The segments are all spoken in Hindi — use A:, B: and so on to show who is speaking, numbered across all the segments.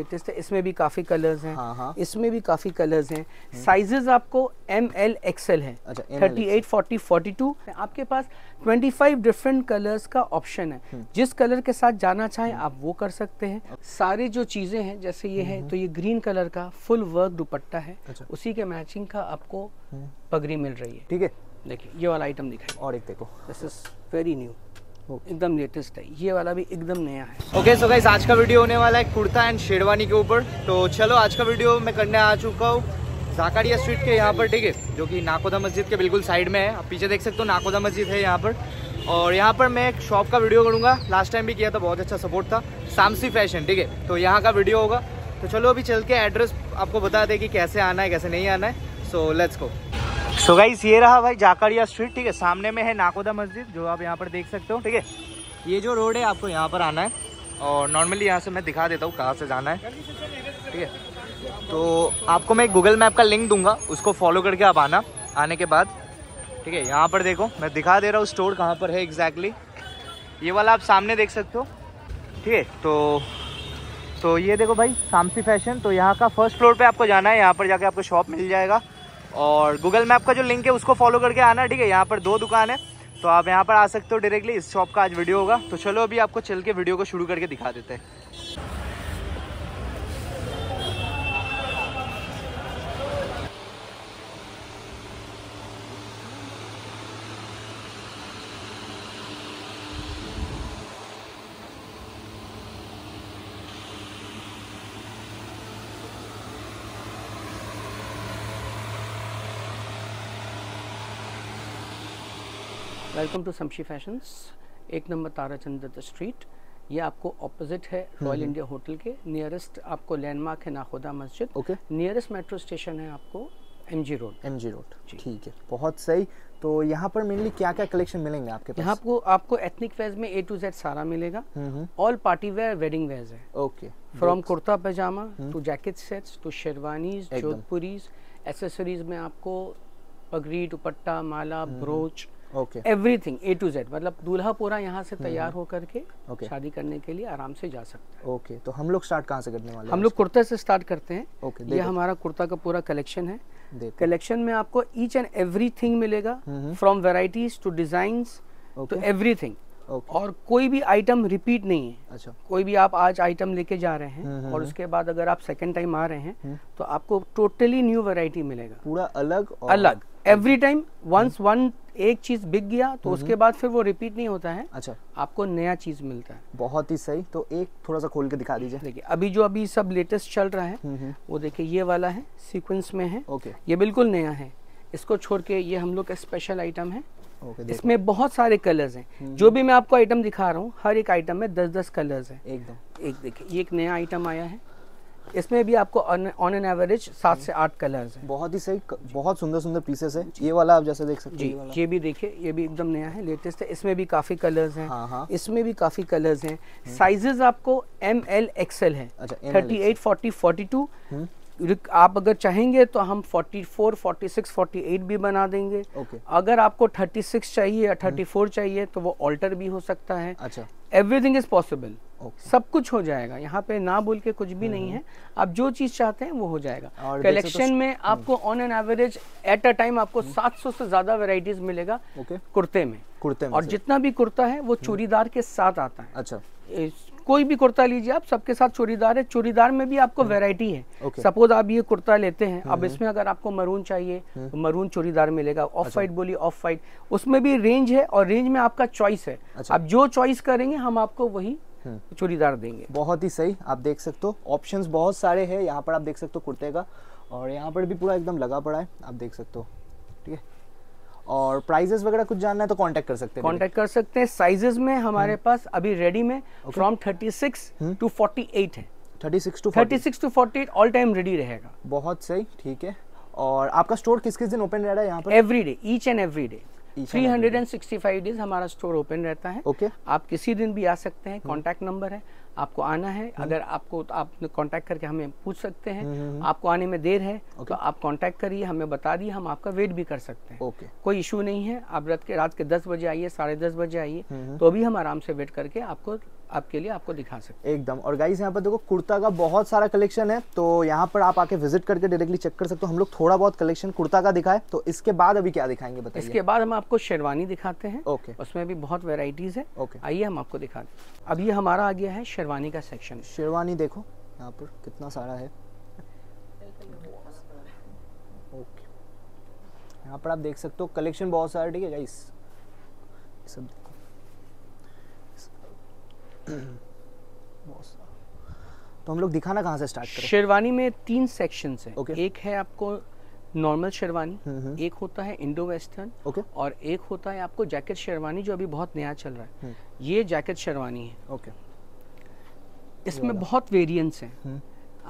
A: लेटेस्ट है इसमें भी काफ़ी कलर्स हैं हाँ हाँ। इसमें भी काफ़ी कलर्स हैं साइजेस हम्म। आपको एम एल एक्सएल है thirty eight forty forty two आपके पास ट्वेंटी फाइव डिफरेंट कलर्स का ऑप्शन है हम्म। जिस कलर के साथ जाना चाहें हम्म। आप वो कर सकते हैं सारे जो चीज़ें हैं जैसे ये है तो ये ग्रीन कलर का फुल वर्क दुपट्टा है अच्छा। उसी के मैचिंग का आपको पगड़ी मिल रही है ठीक है देखिए ये वाला आइटम दिखाई और एक देखो दिस इज वेरी न्यू एकदम लेटेस्ट है ये वाला भी एकदम नया है
B: ओके सो गाइस आज का वीडियो होने वाला है कुर्ता एंड शेरवानी के ऊपर तो चलो आज का वीडियो मैं करने आ चुका हूँ जाकारिया स्ट्रीट के यहाँ पर ठीक है जो कि नाकोदा मस्जिद के बिल्कुल साइड में है आप पीछे देख सकते हो नाकोदा मस्जिद है यहाँ पर और यहाँ पर मैं एक शॉप का वीडियो करूँगा लास्ट टाइम भी किया था बहुत अच्छा सपोर्ट था सामसी फैशन ठीक है तो यहाँ का वीडियो होगा तो चलो अभी चल के एड्रेस आपको बता दे कि कैसे आना है कैसे नहीं आना है so let's go so guys ये रहा भाई जाकड़िया स्ट्रीट ठीक है सामने में है नाकोदा मस्जिद जो आप यहाँ पर देख सकते हो ठीक है ये जो रोड है आपको यहाँ पर आना है और नॉर्मली यहाँ से मैं दिखा देता हूँ कहाँ से जाना है ठीक है तो आपको मैं गूगल मैप का लिंक दूंगा उसको फॉलो करके आप आना आने के बाद ठीक है यहाँ पर देखो मैं दिखा दे रहा हूँ स्टोर कहाँ पर है एग्जैक्टली ये वाला आप सामने देख सकते हो ठीक है तो तो ये देखो भाई सामसी फैशन तो यहाँ का फर्स्ट फ्लोर पे आपको जाना है यहाँ पर जाके आपको शॉप मिल जाएगा और गूगल मैप का जो लिंक है उसको फॉलो करके आना ठीक है यहाँ पर दो दुकान है तो आप यहाँ पर आ सकते हो डायरेक्टली इस शॉप का आज वीडियो होगा तो चलो अभी आपको चल के वीडियो को शुरू करके दिखा देते हैं
A: वेलकम टू शमशी फैशन एक नंबर ताराचंद दत्त स्ट्रीट ये आपको ऑपोजिट है रॉयल इंडिया होटल के नियरेस्ट आपको लैंडमार्क है Nakhoda Masjid okay nearest metro station है आपको M G
B: road M G road ठीक है बहुत सही तो यहाँ पर मेनली क्या क्या कलेक्शन मिलेंगे आपके पास यहाँ आपको
A: आपको एथनिक वेज में ए टू जेड सारा मिलेगा ऑल पार्टी वेयर वेडिंग वेज है
B: okay from
A: kurta pyjama to jacket sets to sherwanis jodhpuris accessories में आपको पगड़ी दुपट्टा माला brooch hmm,
B: hmm. Okay everything
A: A to Z मतलब दूल्हा पूरा यहाँ से हम्म, तैयार हम्म। होकर करके okay. शादी करने के लिए आराम से जा सकते
B: हैं ओके okay. तो हम लोग स्टार्ट कहाँ से करने वाले हम लोग
A: कुर्ते से स्टार्ट करते हैं
B: ओके okay, ये हमारा
A: कुर्ता का पूरा कलेक्शन है कलेक्शन में आपको ईच एंड एवरी थिंग मिलेगा from varieties to design to every thing Okay. और कोई भी आइटम रिपीट नहीं है अच्छा कोई भी आप आज आइटम लेके जा रहे हैं हम्म, और उसके बाद अगर आप सेकंड टाइम आ रहे हैं तो आपको टोटली न्यू वैरायटी मिलेगा पूरा अलग और अलग एवरी टाइम वंस वन एक चीज बिक गया तो उसके हम्म। बाद फिर वो रिपीट नहीं होता है अच्छा आपको नया चीज मिलता है बहुत ही सही तो एक थोड़ा सा खोल के दिखा दीजिए देखिए अभी जो अभी सब लेटेस्ट चल रहा है हम्म, हम्म। वो देखिए ये वाला है सीक्वेंस में है ओके ये बिल्कुल नया है इसको छोड़ के ये हम लोग का स्पेशल आइटम है Okay, इसमें बहुत सारे कलर्स हैं जो भी मैं आपको आइटम दिखा रहा हूँ हर एक आइटम में दस दस कलर्स हैं
B: एकदम
A: एक देखिए ये एक नया आइटम आया है इसमें भी आपको ऑन एन एवरेज सात से आठ कलर्स हैं बहुत ही सही बहुत सुंदर सुंदर पीसेस हैं ये वाला आप जैसे देख सकते हैं ये, ये भी देखिए ये भी एकदम नया है लेटेस्ट है इसमें भी काफ़ी कलर्स हैं हाँ, हाँ। इसमें भी काफ़ी कलर्स हैं साइजेस हम्म। आपको एम एल एक्सएल है thirty eight forty forty two आप अगर चाहेंगे तो हम 44, 46, 48 भी बना देंगे okay. अगर आपको 36 चाहिए या 34 चाहिए तो वो ऑल्टर भी हो सकता है अच्छा एवरीथिंग इज पॉसिबल okay. सब कुछ हो जाएगा यहाँ पे ना बोल के कुछ भी नहीं हम्म। है आप जो चीज चाहते हैं वो हो जाएगा कलेक्शन तो में हम्म। आपको on an average at a time आपको 700 हम्म। से ज्यादा वेराइटीज मिलेगा okay. कुर्ते में कुर्ते में और जितना भी कुर्ता है वो चूड़ीदार के साथ आता है अच्छा कोई भी कुर्ता लीजिए आप सबके साथ चूड़ीदार है चूड़ीदार में भी आपको वेराइटी है सपोज आप ये कुर्ता लेते हैं अब इसमें अगर आपको मरून चाहिए तो मरून चूड़ीदार मिलेगा ऑफ वाइट बोली ऑफ वाइट उसमें भी रेंज है और रेंज में आपका चॉइस है अच्छा। आप
B: जो चॉइस करेंगे हम आपको वही हम्म। चूड़ीदार देंगे बहुत ही सही आप देख सकते हो ऑप्शंस बहुत सारे हैं यहाँ पर आप देख सकते हो कुर्ते का और यहाँ पर भी पूरा एकदम लगा पड़ा है आप देख सकते हो ठीक है और प्राइजेस वगैरह कुछ जानना है तो कांटेक्ट कर सकते हैं कांटेक्ट कर सकते हैं साइजेस
A: में हमारे हम्म। पास अभी रेडी में from thirty six to forty eight है thirty six to thirty six to forty eight all time ready रहेगा बहुत सही ठीक है और आपका स्टोर किस किस दिन ओपन रह रहा है यहाँ पर every day each and every day three hundred and sixty five days हमारा स्टोर ओपन रहता है ओके okay. आप किसी दिन भी आ सकते हैं कॉन्टैक्ट नंबर है आपको आना है हम्म। अगर आपको तो आप कांटेक्ट करके हमें पूछ सकते हैं हम्म, हम्म। आपको आने में देर है okay. तो आप कांटेक्ट करिए हमें बता दिए हम आपका वेट भी कर सकते हैं okay. कोई इशू नहीं है आप रात के रात के दस बजे आइए साढ़े दस बजे आइए तो भी हम आराम से वेट करके आपको आपके लिए आपको दिखा सकते
B: हैं एकदम और गाइस यहाँ पर देखो कुर्ता का बहुत सारा कलेक्शन है तो यहाँ पर आप आके विजिट करके डायरेक्टली चेक कर सकते हो हम लोग थोड़ा बहुत कलेक्शन कुर्ता का दिखाए तो इसके बाद अभी क्या दिखाएंगे बताइए इसके
A: बाद हम आपको शेरवानी दिखाते हैं ओके उसमें भी बहुत वेराइटीज है ओके आइए हम आपको दिखा दें अब ये हमारा आ गया है शेरवानी का सेक्शन शेरवानी देखो यहाँ पर कितना
B: सारा है ओके यहाँ पर आप देख सकते हो कलेक्शन बहुत सारा ठीक है गाइस सब तो हम लोग दिखाना कहाँ से
A: स्टार्ट करें शेरवानी में तीन सेक्शन है okay. एक है आपको नॉर्मल शेरवानी हम्म, हम्म। एक होता है इंडो वेस्टर्न okay. और एक होता है आपको जैकेट शेरवानी जो अभी बहुत नया चल रहा है हम्म। ये जैकेट शेरवानी है ओके okay.
B: इसमें बहुत वेरिएंट्स हैं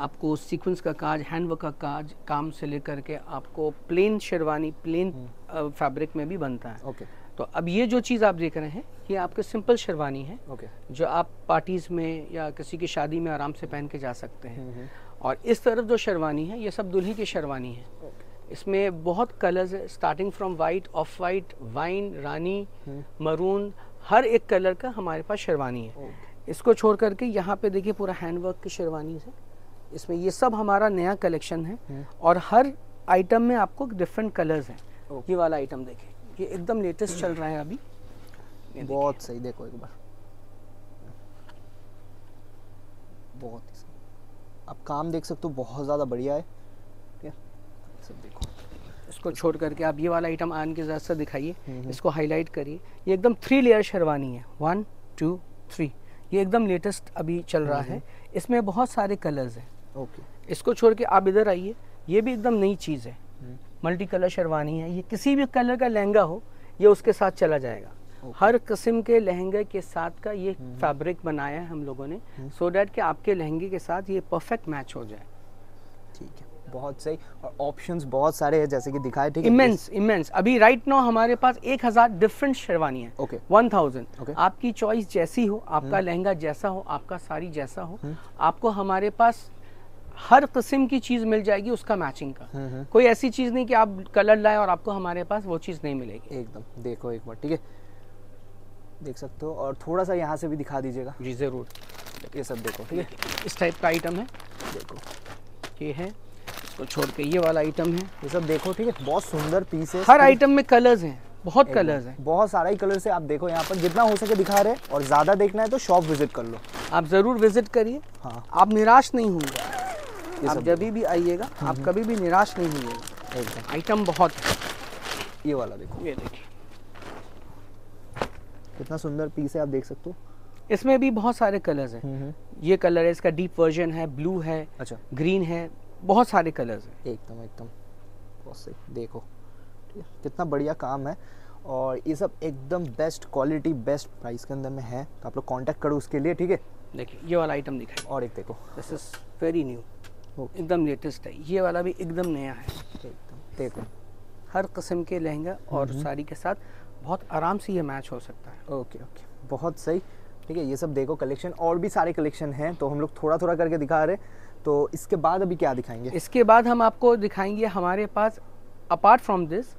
A: आपको सीक्वेंस का काज हैंडवर्क का काज काम से लेकर के आपको प्लेन शेरवानी प्लेन फैब्रिक में भी बनता है ओके okay. तो अब ये जो चीज़ आप देख रहे हैं ये आपके सिंपल शेरवानी है okay. जो आप पार्टीज़ में या किसी की शादी में आराम से पहन के जा सकते हैं हम्म, हम्म। और इस तरफ जो शेरवानी है ये सब दुल्ही की शेरवानी है okay. इसमें बहुत कलर्स है starting from white off white wine रानी मरून हम्म। हर एक कलर का हमारे पास शेरवानी है okay. इसको छोड़ करके यहाँ पे देखिए पूरा हैंडवर्क की शेरवानी है इसमें ये सब हमारा नया कलेक्शन है और हर आइटम में आपको डिफरेंट कलर्स हैं ये वाला आइटम देखिए ये एकदम लेटेस्ट चल रहा है अभी
B: बहुत सही देखो एक बार बहुत ही सही आप काम देख सकते हो बहुत ज़्यादा बढ़िया है ठीक है सब देखो इसको छोड़ करके
A: आप ये वाला आइटम आन के ज्यादा से दिखाइए हम्म, हम्म। इसको हाईलाइट करिए ये एकदम थ्री लेयर शेरवानी है वन टू थ्री ये एकदम लेटेस्ट अभी चल रहा हम्म, है इसमें बहुत सारे कलर्स हैं ओके इसको छोड़ के आप इधर आइए ये भी एकदम नई चीज़ है मल्टी कलर शेरवानी है ये किसी भी कलर का लहंगा हो ये उसके साथ चला जाएगा हर किस्म के लहंगे के साथ का ये फैब्रिक हम्म। बनाया है हम लोगों ने सो हम्म। डैट कि आपके लहंगे के साथ ये परफेक्ट मैच
B: हो जाए ठीक है बहुत सही और ऑप्शंस बहुत सारे हैं जैसे कि दिखाए ठीक है इमेंस
A: इमेंस अभी राइट right नाउ हमारे पास एक हज़ार डिफरेंट शेरवानी है ओके वन थाउजेंड ओके आपकी चॉइस जैसी हो आपका हम्म। लहंगा जैसा हो आपका साड़ी जैसा हो आपको हमारे पास हर किस्म की चीज़ मिल जाएगी उसका मैचिंग का कोई ऐसी चीज़ नहीं कि आप कलर लाए और आपको
B: हमारे पास वो चीज़ नहीं मिलेगी एकदम देखो एक बार ठीक है देख सकते हो और थोड़ा सा यहाँ से भी दिखा दीजिएगा जी ज़रूर ये सब देखो ठीक है इस टाइप का आइटम है देखो ये है इसको छोड़ के ये वाला आइटम है ये सब देखो ठीक है बहुत सुंदर पीस है हर आइटम में कलर्स हैं बहुत कलर्स हैं बहुत सारा ही कलर्स है आप देखो यहाँ पर जितना हो सके दिखा रहे हैं और ज़्यादा देखना है तो शॉप विजिट कर लो आप ज़रूर विजिट करिए हाँ आप निराश नहीं होंगे
A: आप जब भी आइएगा हम्म, आप हम्म। कभी भी निराश नहीं होंगे आइटम बहुत
B: ये वाला देखो ये देखो
A: कितना सुंदर पीस है आप देख सकते हो इसमें भी बहुत सारे कलर्स हैं हम्म, हम्म। ये कलर है इसका डीप वर्जन है ब्लू है
B: अच्छा ग्रीन है बहुत सारे कलर्स हैं एकदम एकदम बहुत देखो कितना बढ़िया काम है और ये सब एकदम बेस्ट क्वालिटी बेस्ट प्राइस के अंदर में है तो आप लोग कॉन्टेक्ट करो उसके लिए ठीक है
A: देखिए ये वाला आइटम दिखाए और एक देखो दिस इज वेरी न्यू एकदम लेटेस्ट है ये वाला भी एकदम नया है एकदम देखो हर
B: कस्म के लहंगा और हम्म, साड़ी के साथ बहुत आराम से ये मैच हो सकता है ओके ओके बहुत सही ठीक है ये सब देखो कलेक्शन और भी सारे कलेक्शन हैं तो हम लोग थोड़ा थोड़ा करके दिखा रहे तो इसके बाद अभी क्या दिखाएंगे इसके बाद हम आपको दिखाएंगे हमारे पास अपार्ट फ्रॉम दिस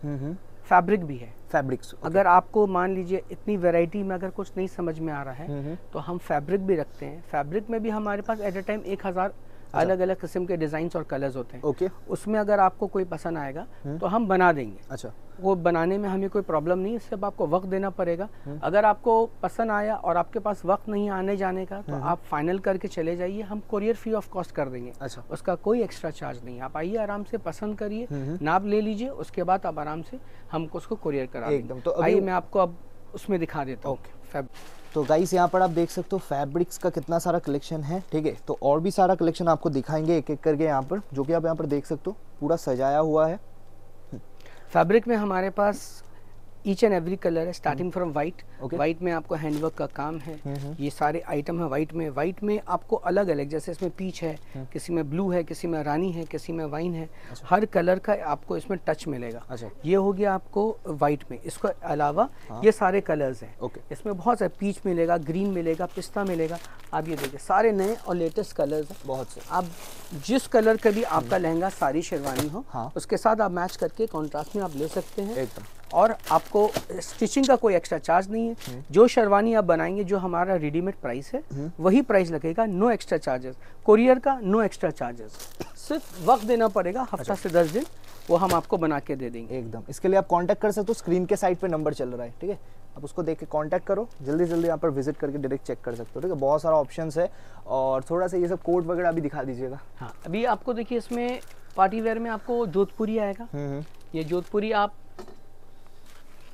A: फैब्रिक भी है फैब्रिक्स okay. अगर आपको मान लीजिए इतनी वैरायटी में अगर कुछ नहीं समझ में आ रहा है हम्म, हम्म। तो हम फैब्रिक भी रखते हैं फैब्रिक में भी हमारे पास एट अ टाइम एक हज़ार अलग अच्छा। अलग किस्म के डिजाइन और कलर्स होते हैं ओके okay. उसमें अगर आपको कोई पसंद आएगा हम्म। तो हम बना देंगे अच्छा वो बनाने में हमें कोई प्रॉब्लम नहीं है सिर्फ आपको वक्त देना पड़ेगा हम्म। अगर आपको पसंद आया और आपके पास वक्त नहीं आने जाने का तो हम्म। आप फाइनल करके चले जाइए हम कोरियर फ्री ऑफ कॉस्ट कर देंगे अच्छा उसका कोई एक्स्ट्रा चार्ज नहीं है आप आइए आराम से पसंद करिए हम्म, नाप ले लीजिए उसके बाद आप आराम से हमको उसको कोरियर करा एकदम तो आइए मैं
B: आपको अब उसमें दिखा देता हूँ तो गाइस यहाँ पर आप देख सकते हो फैब्रिक्स का कितना सारा कलेक्शन है ठीक है तो और भी सारा कलेक्शन आपको दिखाएंगे एक एक करके यहाँ पर जो कि आप यहाँ पर देख सकते हो पूरा सजाया हुआ है फैब्रिक
A: में हमारे पास ईच एंड एवरी कलर है स्टार्टिंग फ्रॉम वाइट वाइट में आपको हैंडवर्क का काम है hmm, hmm. ये सारे आइटम है वाइट में वाइट में आपको अलग अलग जैसे इसमें पीच है hmm. किसी में ब्लू है किसी में रानी है किसी में वाइन है अच्छा। हर कलर का आपको इसमें टच मिलेगा अच्छा। ये हो गया आपको वाइट में इसके अलावा हाँ। ये सारे कलर्स हैं इसमें बहुत सारे पीच मिलेगा ग्रीन मिलेगा पिस्ता मिलेगा आप ये देखिए सारे नए और लेटेस्ट कलर्स हैं बहुत से आप जिस कलर का भी आपका लहंगा सारी शेरवानी हो हाँ। उसके साथ आप मैच करके कॉन्ट्रास्ट में आप ले सकते हैं एकदम और आपको स्टिचिंग का कोई एक्स्ट्रा चार्ज नहीं है हम्म। जो शेरवानी आप बनाएंगे जो हमारा रेडीमेड प्राइस है हम्म। वही प्राइस लगेगा नो एक्स्ट्रा चार्जेस कोरियर का नो एक्स्ट्रा चार्जेस सिर्फ वक्त देना पड़ेगा हफ्ता
B: अच्छा। से दस दिन वो हम आपको बना के दे देंगे एकदम इसके लिए आप कांटेक्ट कर सकते हो स्क्रीन के साइड पे नंबर चल रहा है ठीक है आप उसको देख के कांटेक्ट करो जल्दी जल्दी यहाँ पर विजिट करके डायरेक्ट चेक कर सकते हो ठीक है बहुत सारा ऑप्शन है और थोड़ा सा ये सब कोड वगैरह अभी दिखा दीजिएगा हाँ
A: अभी आपको देखिए इसमें पार्टी वेयर में आपको जोधपुरी आएगा हम्म, ये जोधपुरी आप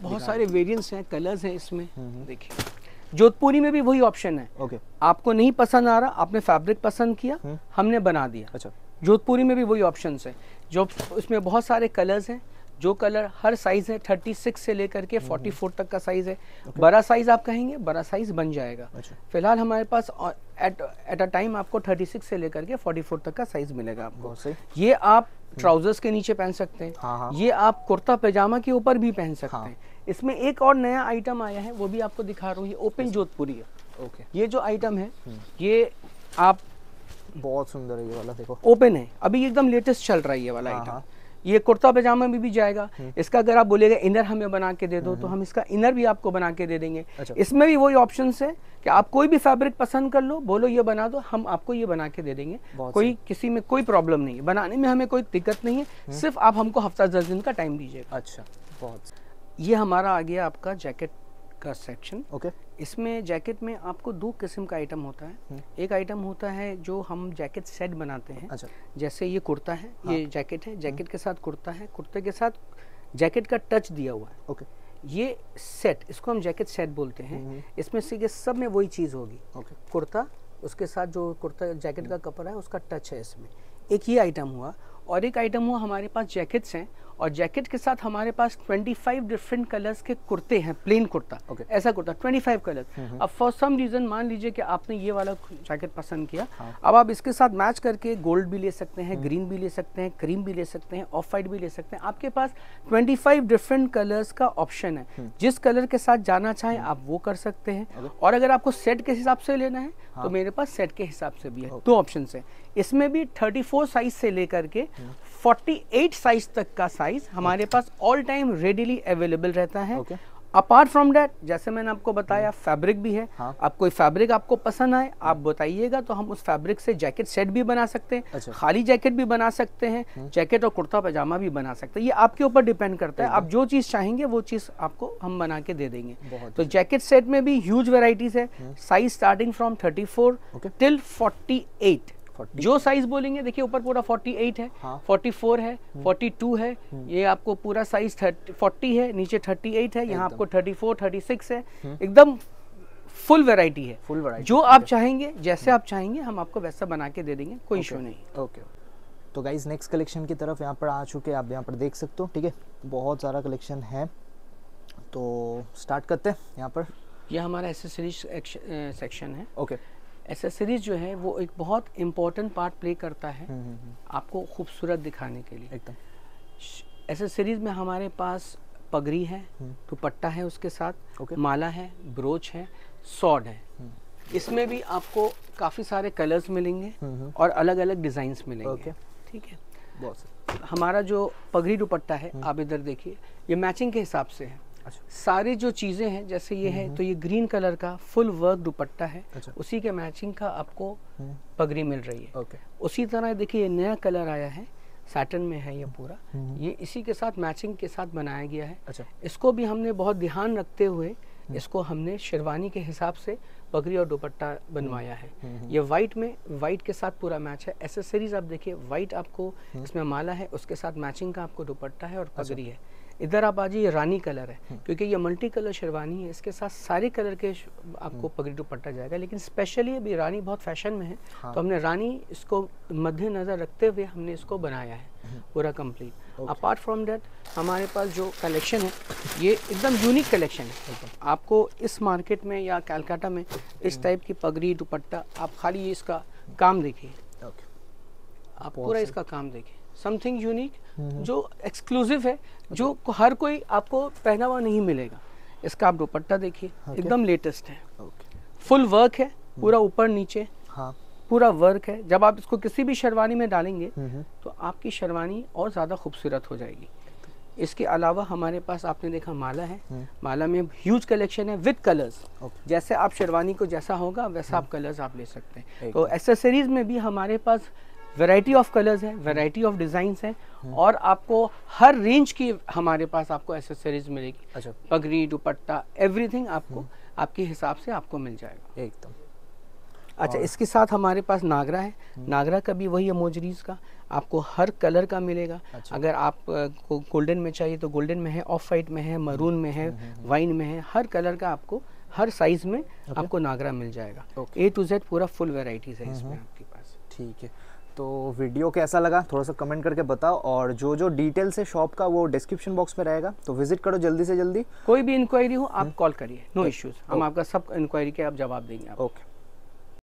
A: बहुत सारे वेरिएंट्स हैं कलर्स हैं इसमें हम्म, हम्म। देखिए जोधपुरी में भी वही ऑप्शन है ओके आपको नहीं पसंद आ रहा आपने फैब्रिक पसंद किया हम्म। हमने बना दिया अच्छा जोधपुरी में भी वही ऑप्शन है जो उसमें बहुत सारे कलर्स हैं जो कलर हर साइज है थर्टी सिक्स से लेकर के फोर्टी फोर तक का साइज है okay. बड़ा साइज आप कहेंगे बड़ा साइज बन जाएगा अच्छा। फिलहाल हमारे पास एट एट अ टाइम आपको 36 से लेकर के 44 तक का साइज मिलेगा आपको ये आप ट्राउजर्स के नीचे पहन सकते हैं हाँ हाँ। ये आप कुर्ता पैजामा के ऊपर भी पहन सकते हाँ। हैं इसमें एक और नया आइटम आया है वो भी आपको दिखा रहा हूँ ये ओपन जोधपुरी है ओके ये जो आइटम है हम्म। ये आप बहुत सुंदर है ये वाला देखो ओपन है अभी एकदम लेटेस्ट चल रहा है ये वाला आइटम हाँ, ये कुर्ता पजामा में भी जाएगा हम्म। इसका अगर आप बोलेगा इनर हमें बना के दे दो तो हम्म। हम इसका इनर भी आपको बना के दे देंगे अच्छा। इसमें भी वही ऑप्शन है कि आप कोई भी फैब्रिक पसंद कर लो बोलो ये बना दो हम आपको ये बना के दे देंगे कोई किसी में कोई प्रॉब्लम नहीं है बनाने में हमें कोई दिक्कत नहीं है हम्म। सिर्फ आप हमको हफ्ता दस दिन का टाइम दीजिएगा अच्छा बहुत ये हमारा आ गया आपका जैकेट का सेक्शन ओके इसमें जैकेट में आपको दो किस्म का आइटम होता है हम्म। एक आइटम होता है जो हम जैकेट सेट बनाते हैं अच्छा। जैसे ये कुर्ता है हाँ. ये जैकेट है जैकेट हम्म। के साथ कुर्ता है कुर्ते के साथ जैकेट का टच दिया हुआ है ओके ये सेट इसको हम जैकेट सेट बोलते हैं हम्म। इसमें से ये सब में वही चीज़ होगी okay. कुर्ता उसके साथ जो कुर्ता जैकेट का कपड़ा है उसका टच है इसमें एक ये आइटम हुआ और एक आइटम हुआ हमारे पास जैकेट्स हैं और जैकेट के साथ हमारे पास 25 डिफरेंट कलर्स के कुर्ते हैं प्लेन कुर्ता okay. ऐसा कुर्ता 25 कलर हम्म, हम्म। अब फॉर सम रीजन मान लीजिए कि आपने ये वाला जैकेट पसंद किया हाँ. अब आप इसके साथ मैच करके गोल्ड भी ले सकते हैं ग्रीन हम्म। भी ले सकते हैं क्रीम भी ले सकते हैं ऑफ वाइट भी ले सकते हैं आपके पास 25 डिफरेंट कलर्स का ऑप्शन है जिस कलर के साथ जाना चाहें आप वो कर सकते हैं और अगर आपको सेट के हिसाब से लेना है तो हाँ। मेरे पास सेट के हिसाब से भी है दो ऑप्शन है इसमें भी थर्टी साइज से लेकर के 48 साइज तक का साइज हमारे पास ऑल टाइम रेडीली अवेलेबल रहता है okay. अपार्ट फ्रॉम डैट जैसे मैंने आपको बताया फैब्रिक hmm. भी है हाँ? आप कोई फैब्रिक आपको पसंद आए आप बताइएगा तो हम उस फैब्रिक से जैकेट सेट भी बना सकते हैं अच्छा। खाली जैकेट भी बना सकते हैं जैकेट hmm. और कुर्ता पजामा भी बना सकते हैं ये आपके ऊपर डिपेंड करता है आप जो चीज़ चाहेंगे वो चीज़ आपको हम बना के दे देंगे तो जैकेट अच्छा। सेट में भी ह्यूज वेराइटीज है size starting from thirty four till forty eight जो साइज बोलेंगे देखिए ऊपर पूरा 48 है हाँ। 44 है 42 हम्म। है हम्म। ये आपको पूरा साइज 40 है नीचे 38 है यहाँ आपको 34 36 है हम्म। एकदम फुल वैरायटी है फुल वैरायटी जो आप
B: चाहेंगे जैसे आप चाहेंगे हम आपको वैसा बना के दे देंगे कोई इशू नहीं ओके तो गाइज नेक्स्ट कलेक्शन की तरफ यहाँ पर आ चुके आप यहाँ पर देख सकते हो ठीक है बहुत सारा कलेक्शन है तो स्टार्ट करते हैं यहाँ पर
A: यह हमारा एसेसरीज सेक्शन है ओके okay. एसेसरीज जो है वो एक बहुत इम्पोर्टेंट पार्ट प्ले करता है हम्म, हम्म, हम्म। आपको खूबसूरत दिखाने के लिए एकदम एसेसरीज में हमारे पास पगड़ी है दुपट्टा है उसके साथ okay. माला है ब्रोच है सॉड है इसमें भी आपको काफ़ी सारे कलर्स मिलेंगे और अलग अलग डिज़ाइंस मिलेंगे okay. ठीक है हमारा जो पगड़ी दुपट्टा है आप इधर देखिए ये मैचिंग के हिसाब से है अच्छा। सारी जो चीज़ें हैं जैसे ये है हम्म। तो ये ग्रीन कलर का फुल वर्क दुपट्टा है अच्छा। उसी के मैचिंग का आपको हम्म। पगड़ी मिल रही है ओके। उसी तरह देखिए नया कलर आया है सैटन में है ये पूरा हम्म। ये इसी के साथ मैचिंग के साथ बनाया गया है अच्छा इसको भी हमने बहुत ध्यान रखते हुए इसको हमने शेरवानी के हिसाब से पगड़ी और दुपट्टा बनवाया है ये व्हाइट में व्हाइट के साथ पूरा मैच है एसेसरीज आप देखिए व्हाइट आपको इसमें माला है उसके साथ मैचिंग का आपको दुपट्टा है और अच्छा। पगड़ी है इधर आप आ जाइए रानी कलर है हम्म। क्योंकि ये मल्टी कलर शेरवानी है इसके साथ सारे कलर के आपको हम्म। पगड़ी दुपट्टा जाएगा लेकिन स्पेशली अभी रानी बहुत फैशन में है हाँ। तो हमने रानी इसको मद्देनज़र रखते हुए हमने इसको बनाया है हम्म। पूरा कम्प्लीट अपार्ट फ्रॉम डेट हमारे पास जो कलेक्शन है ये एकदम यूनिक कलेक्शन है आपको इस मार्केट में या कैलकाटा में इस टाइप की पगड़ी दुपट्टा आप खाली इसका काम देखिए आप पूरा इसका काम देखिए समथिंग हम्म, यूनिक हम्म। जो एक्सक्लूसिव है अच्छा। जो हर कोई आपको पहना हुआ नहीं मिलेगा इसका आप दुपट्टा देखिए okay. हाँ, एकदम लेटेस्ट है फुल okay. वर्क है पूरा हम्म। ऊपर नीचे हाँ पूरा वर्क है जब आप इसको किसी भी शेरवानी में डालेंगे तो आपकी शेरवानी और ज़्यादा खूबसूरत हो जाएगी इसके अलावा हमारे पास आपने देखा माला है माला में ह्यूज कलेक्शन है विद कलर्स जैसे आप शेरवानी को जैसा होगा वैसा हाँ। आप कलर्स आप ले सकते हैं तो एसेसरीज में भी हमारे पास वैरायटी ऑफ कलर्स है वैरायटी ऑफ डिजाइन है और आपको हर रेंज की हमारे पास आपको एसेसरीज मिलेगी अच्छा पगड़ी दुपट्टा एवरीथिंग आपको हम्म। आपके हिसाब से आपको मिल
B: जाएगा एकदम
A: अच्छा इसके साथ हमारे पास नागरा है हम्म। नागरा का भी वही अमोजरीज का आपको हर कलर का मिलेगा अच्छा। अगर को गोल्डन में चाहिए तो गोल्डन में है ऑफ वाइट में है मरून में है वाइन हम्म, में है हर कलर का आपको हर साइज में आपको नागरा मिल जाएगा ए टू जेड पूरा
B: फुल वेराइटीज है इसमें आपके पास ठीक है तो वीडियो कैसा लगा थोड़ा सा कमेंट करके बताओ और जो जो डिटेल्स है शॉप का वो डिस्क्रिप्शन बॉक्स में रहेगा तो विजिट करो जल्दी से जल्दी
A: कोई भी इंक्वायरी हो आप कॉल हम्म। करिए नो इश्यूज हम आपका सब इंक्वायरी के आप जवाब देंगे ओके